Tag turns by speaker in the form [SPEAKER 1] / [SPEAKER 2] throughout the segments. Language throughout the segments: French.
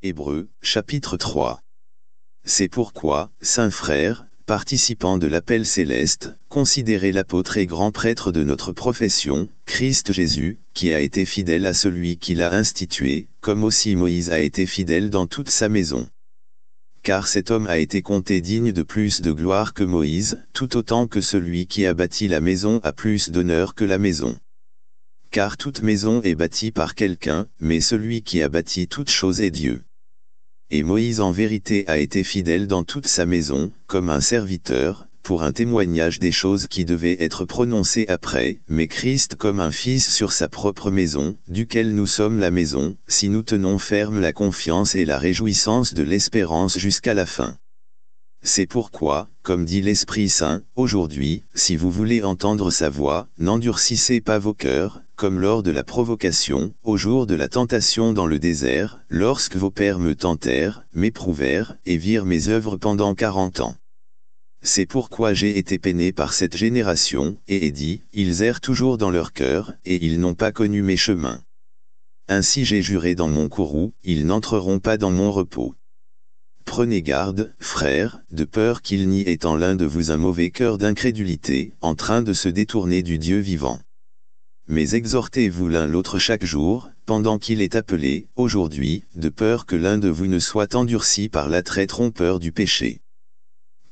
[SPEAKER 1] Hébreu, chapitre 3. C'est pourquoi, saint frère, participant de l'appel céleste, considérez l'apôtre et grand prêtre de notre profession, Christ Jésus, qui a été fidèle à celui qui l'a institué, comme aussi Moïse a été fidèle dans toute sa maison. Car cet homme a été compté digne de plus de gloire que Moïse, tout autant que celui qui a bâti la maison a plus d'honneur que la maison. Car toute maison est bâtie par quelqu'un, mais celui qui a bâti toute chose est Dieu. Et Moïse en vérité a été fidèle dans toute sa maison, comme un serviteur, pour un témoignage des choses qui devaient être prononcées après, mais Christ comme un fils sur sa propre maison, duquel nous sommes la maison, si nous tenons ferme la confiance et la réjouissance de l'espérance jusqu'à la fin. C'est pourquoi, comme dit l'Esprit Saint, aujourd'hui, si vous voulez entendre sa voix, n'endurcissez pas vos cœurs, comme lors de la provocation, au jour de la tentation dans le désert, lorsque vos pères me tentèrent, m'éprouvèrent, et virent mes œuvres pendant quarante ans. C'est pourquoi j'ai été peiné par cette génération, et ai dit, ils errent toujours dans leur cœur, et ils n'ont pas connu mes chemins. Ainsi j'ai juré dans mon courroux, ils n'entreront pas dans mon repos. Prenez garde, frères, de peur qu'il n'y ait en l'un de vous un mauvais cœur d'incrédulité, en train de se détourner du Dieu vivant mais exhortez-vous l'un l'autre chaque jour, pendant qu'il est appelé, aujourd'hui, de peur que l'un de vous ne soit endurci par l'attrait trompeur du péché.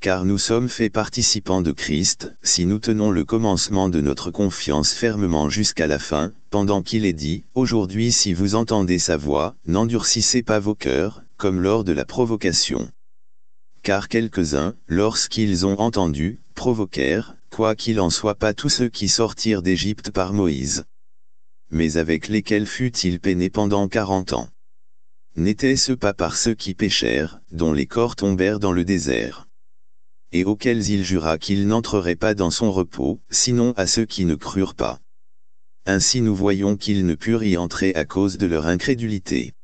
[SPEAKER 1] Car nous sommes faits participants de Christ, si nous tenons le commencement de notre confiance fermement jusqu'à la fin, pendant qu'il est dit, aujourd'hui si vous entendez sa voix, n'endurcissez pas vos cœurs, comme lors de la provocation. Car quelques-uns, lorsqu'ils ont entendu, provoquèrent, quoi qu'il en soit pas tous ceux qui sortirent d'Égypte par Moïse, mais avec lesquels fut-il peiné pendant quarante ans. N'était-ce pas par ceux qui péchèrent, dont les corps tombèrent dans le désert et auxquels il jura qu'ils n'entreraient pas dans son repos, sinon à ceux qui ne crurent pas. Ainsi nous voyons qu'ils ne purent y entrer à cause de leur incrédulité.